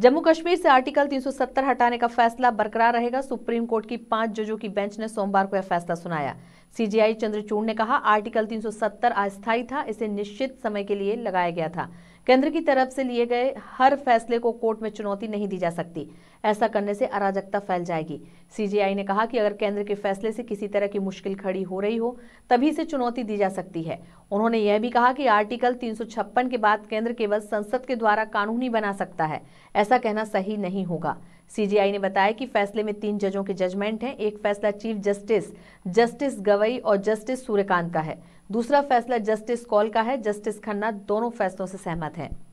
जम्मू कश्मीर से आर्टिकल 370 हटाने का फैसला बरकरार रहेगा सुप्रीम कोर्ट की पांच जजों की बेंच ने सोमवार को यह फैसला सुनाया सीजीआई चंद्रचूड़ ने कहा आर्टिकल 370 अस्थायी था इसे निश्चित समय के लिए लगाया गया था केंद्र की तरफ से लिए गए हर फैसले को कोर्ट में चुनौती नहीं दी जा सकती ऐसा करने से अराजकता फैल जाएगी सीजीआई ने कहा कि अगर केंद्र के फैसले से किसी तरह की मुश्किल खड़ी हो रही हो तभी से चुनौती दी जा सकती है उन्होंने यह भी कहा कि आर्टिकल 356 के बाद केंद्र केवल संसद के द्वारा कानूनी बना सकता है ऐसा कहना सही नहीं होगा सीजीआई ने बताया कि फैसले में तीन जजों के जजमेंट हैं एक फैसला चीफ जस्टिस जस्टिस गवई और जस्टिस सूर्यकांत का है दूसरा फैसला जस्टिस कौल का है जस्टिस खन्ना दोनों फैसलों से सहमत हैं